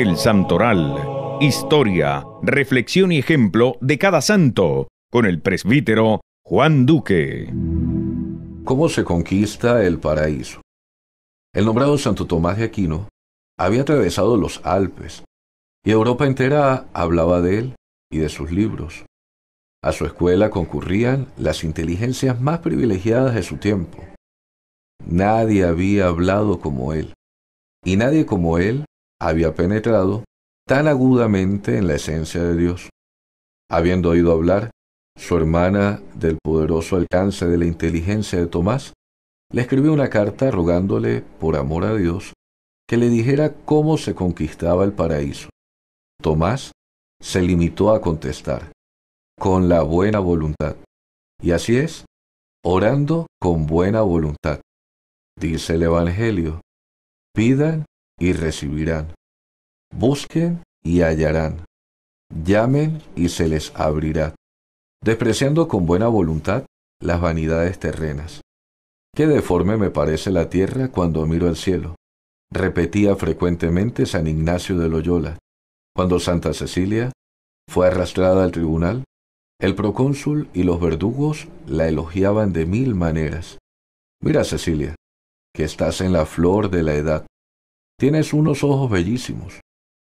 El Santoral. Historia, reflexión y ejemplo de cada santo, con el presbítero Juan Duque. ¿Cómo se conquista el paraíso? El nombrado Santo Tomás de Aquino había atravesado los Alpes y Europa entera hablaba de él y de sus libros. A su escuela concurrían las inteligencias más privilegiadas de su tiempo. Nadie había hablado como él, y nadie como él había penetrado tan agudamente en la esencia de Dios. Habiendo oído hablar, su hermana, del poderoso alcance de la inteligencia de Tomás, le escribió una carta rogándole, por amor a Dios, que le dijera cómo se conquistaba el paraíso. Tomás se limitó a contestar, con la buena voluntad. Y así es, orando con buena voluntad. Dice el Evangelio, pidan y recibirán. Busquen y hallarán. Llamen y se les abrirá. Despreciando con buena voluntad las vanidades terrenas. Qué deforme me parece la tierra cuando miro el cielo. Repetía frecuentemente San Ignacio de Loyola. Cuando Santa Cecilia fue arrastrada al tribunal, el procónsul y los verdugos la elogiaban de mil maneras. Mira, Cecilia, que estás en la flor de la edad. Tienes unos ojos bellísimos,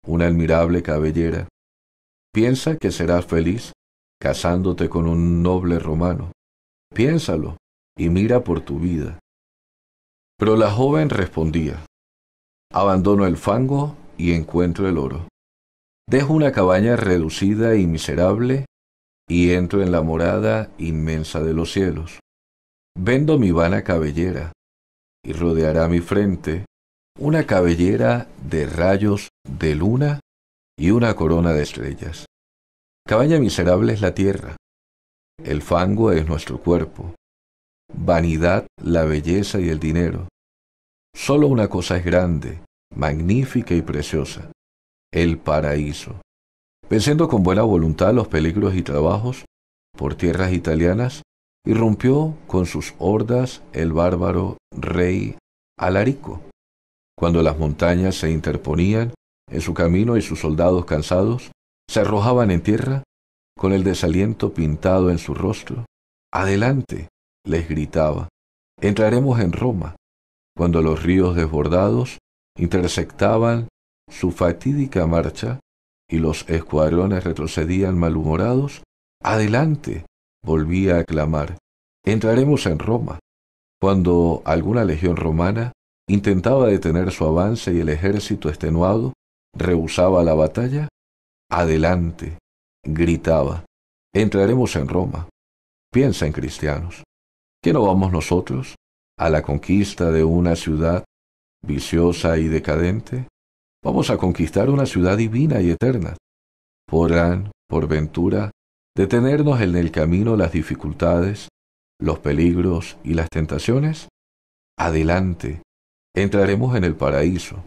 una admirable cabellera. Piensa que serás feliz casándote con un noble romano. Piénsalo y mira por tu vida. Pero la joven respondía, abandono el fango y encuentro el oro. Dejo una cabaña reducida y miserable y entro en la morada inmensa de los cielos. Vendo mi vana cabellera y rodeará mi frente una cabellera de rayos de luna y una corona de estrellas. Cabaña miserable es la tierra, el fango es nuestro cuerpo, vanidad la belleza y el dinero. Solo una cosa es grande, magnífica y preciosa, el paraíso. Venciendo con buena voluntad los peligros y trabajos por tierras italianas, irrumpió con sus hordas el bárbaro rey Alarico cuando las montañas se interponían en su camino y sus soldados cansados se arrojaban en tierra con el desaliento pintado en su rostro. Adelante, les gritaba, entraremos en Roma, cuando los ríos desbordados intersectaban su fatídica marcha y los escuadrones retrocedían malhumorados. Adelante, volvía a clamar, entraremos en Roma, cuando alguna legión romana intentaba detener su avance y el ejército extenuado rehusaba la batalla. Adelante, gritaba, entraremos en Roma. Piensa en cristianos. ¿Qué no vamos nosotros a la conquista de una ciudad viciosa y decadente? Vamos a conquistar una ciudad divina y eterna. Podrán, por ventura, detenernos en el camino las dificultades, los peligros y las tentaciones? Adelante, entraremos en el paraíso.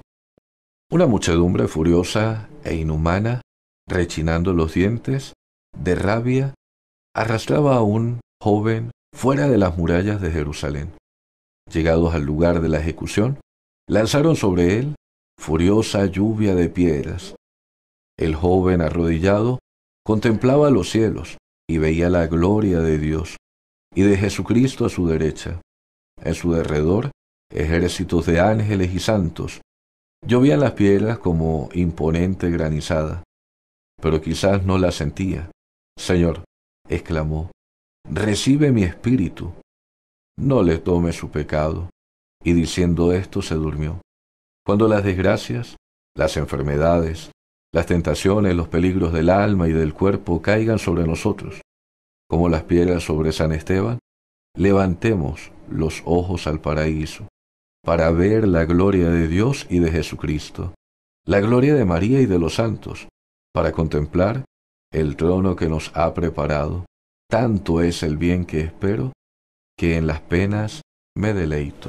Una muchedumbre furiosa e inhumana, rechinando los dientes, de rabia, arrastraba a un joven fuera de las murallas de Jerusalén. Llegados al lugar de la ejecución, lanzaron sobre él furiosa lluvia de piedras. El joven arrodillado contemplaba los cielos y veía la gloria de Dios y de Jesucristo a su derecha. En su derredor ejércitos de ángeles y santos. Llovían las piedras como imponente granizada, pero quizás no las sentía. Señor, exclamó, recibe mi espíritu. No le tome su pecado. Y diciendo esto se durmió. Cuando las desgracias, las enfermedades, las tentaciones, los peligros del alma y del cuerpo caigan sobre nosotros, como las piedras sobre San Esteban, levantemos los ojos al paraíso, para ver la gloria de Dios y de Jesucristo, la gloria de María y de los santos, para contemplar el trono que nos ha preparado. Tanto es el bien que espero, que en las penas me deleito.